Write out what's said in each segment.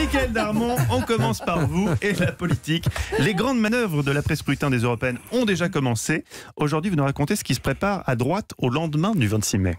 Michael Darmon, on commence par vous et la politique. Les grandes manœuvres de la presse scrutin des européennes ont déjà commencé. Aujourd'hui, vous nous racontez ce qui se prépare à droite au lendemain du 26 mai.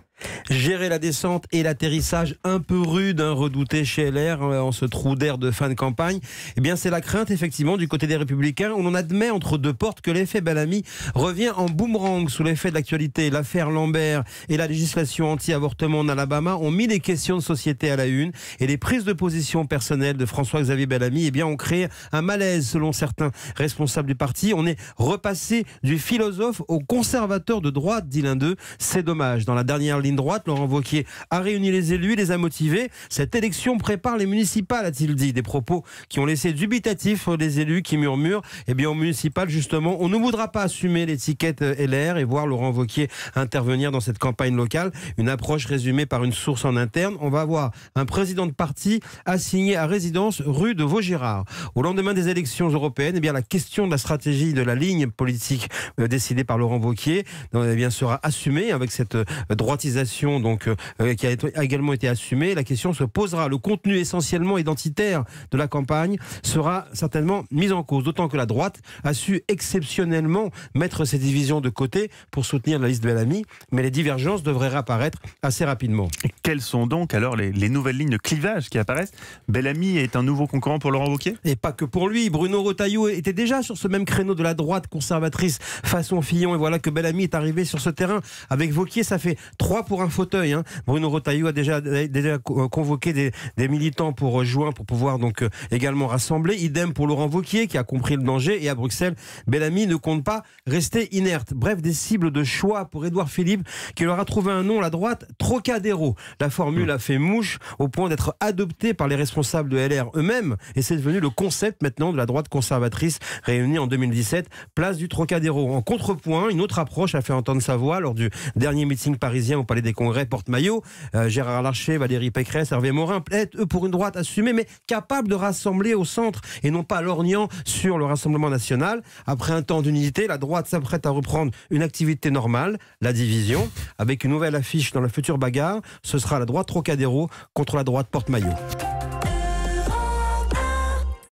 Gérer la descente et l'atterrissage un peu rude, hein, redouté chez LR euh, en ce trou d'air de fin de campagne, eh bien c'est la crainte effectivement du côté des Républicains. On en admet entre deux portes que l'effet Bellamy revient en boomerang sous l'effet de l'actualité. L'affaire Lambert et la législation anti-avortement en Alabama ont mis les questions de société à la une et les prises de position personnelles de François-Xavier Bellamy eh bien, ont créé un malaise selon certains responsables du parti. On est repassé du philosophe au conservateur de droite, dit l'un d'eux. C'est dommage. Dans la dernière ligne droite. Laurent Wauquiez a réuni les élus, les a motivés. Cette élection prépare les municipales, a-t-il dit. Des propos qui ont laissé dubitatifs les élus qui murmurent. Eh bien, aux municipales, justement, on ne voudra pas assumer l'étiquette euh, LR et voir Laurent Wauquiez intervenir dans cette campagne locale. Une approche résumée par une source en interne. On va avoir un président de parti assigné à résidence rue de Vaugirard. Au lendemain des élections européennes, eh bien, la question de la stratégie de la ligne politique euh, décidée par Laurent Wauquiez euh, eh bien, sera assumée avec cette droitisation donc, euh, qui a, également été assumée, la question se posera. Le contenu essentiellement identitaire de la campagne sera certainement mis en cause, d'autant que la droite a su exceptionnellement mettre ses divisions de côté pour soutenir la liste de Bellamy, mais les divergences devraient réapparaître assez rapidement. Quelles sont donc alors les, nouvelles lignes de clivage qui apparaissent Bellamy est un nouveau concurrent pour Laurent Wauquiez Et pas que pour lui. Bruno Retailleau était déjà sur ce même créneau de la droite conservatrice façon Fillon. Et voilà que Bellamy est arrivé sur ce terrain. Avec Wauquiez, ça fait trois pour un fauteuil. Hein. Bruno Retailleau a déjà, euh, convoqué des, militants pour rejoindre, euh, pour pouvoir donc euh, également rassembler. Idem pour Laurent Wauquiez qui a compris le danger. Et à Bruxelles, Bellamy ne compte pas rester inerte. Bref, des cibles de choix pour Édouard Philippe qui leur a trouvé un nom, la droite, Trocadéro. La formule hmm. a fait mouche au point d'être adoptée par les responsables de LR eux-mêmes et c'est devenu le concept maintenant de la droite conservatrice réunie en 2017, place du Trocadéro. En contrepoint, une autre approche a fait entendre sa voix lors du dernier meeting parisien au Palais des Congrès, porte-maillot. Euh, Gérard Larcher, Valérie Pécret, Hervé Morin plaident eux pour une droite assumée mais capable de rassembler au centre et non pas lorgnant sur le Rassemblement national. Après un temps d'unité, la droite s'apprête à reprendre une activité normale, la division, avec une nouvelle affiche dans la future bagarre sera la droite Trocadéro contre la droite Porte-Maillot.